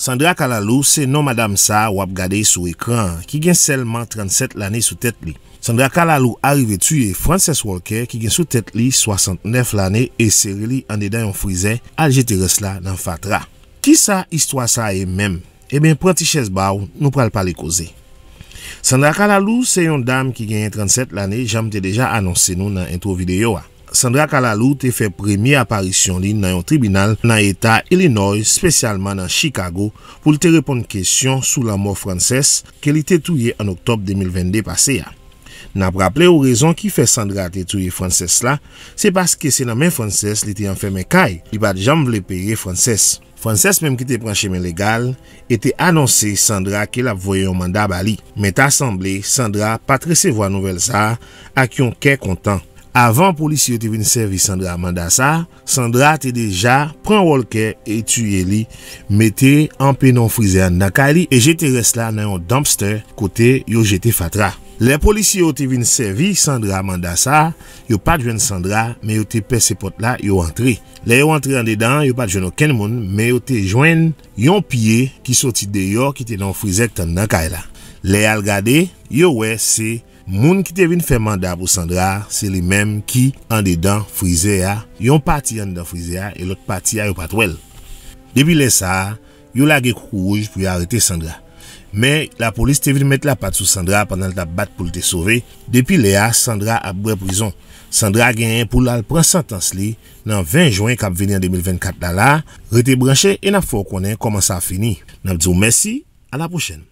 Sandra Kalalou se non madame sa wap gade sou ekran ki gen selman 37 l ane sou tet li. Sandra Kalalou arrive tuye Frances Walker ki gen sou tet li 69 l ane e seri li ane dan yon frizen Algete Rusla nan Fatra. Ki sa istwa sa e menm? E ben pranti chesbaw nou pral pali koze. Sandra Kalalou se yon dam ki gen 37 l ane jam te deja anonsen nou nan ento video a. Sandra Kalalou te fe premye aparisyon li nan yon tribunal nan etat Illinois, spesyalman nan Chicago pou li te repon kèsyon sou la mò fransès ke li tetouye an oktob 2022 pase ya. Na praple ou rezon ki fe Sandra tetouye fransès la, se baske se nan men fransès li te yon fème kaj, li bat jamb le pèye fransès. Fransès mem ki te pranche men legal, ete anonsè Sandra ke la voye o manda bali. Meta asemble, Sandra patre se vwa nouvel za a ki yon kè kontan. Avan polisi yo te vin sevi Sandra Mandasa, Sandra te deja pran wolke etu ye li mette anpe non frize an naka li e jete resla nan yon dumpster kote yo jete fatra. Le polisi yo te vin sevi Sandra Mandasa, yo pat jwen Sandra men yo te pes se pot la yo antre. Le yo antre an dedan, yo pat jwen o ken moun men yo te jwen yon piye ki soti de yo ki te non frize kote an naka la. Le al gade, yo we se... Moun ki te vin fè manda pou Sandra, se li menm ki an de dan frize a, yon pati an de dan frize a, e lot pati a yon pat wèl. Depi le sa, yon lage kouj pou yon arete Sandra. Me, la polis te vin met la pat sou Sandra pandan l tap bat pou l te sove. Depi le a, Sandra ap bre prison. Sandra gen yon pou lal pran santans li nan 20 Jouen kap veni an 2024 la la, rete branche en ap fò konen koman sa a fini. N ap dzou mèsi, ala pou chen.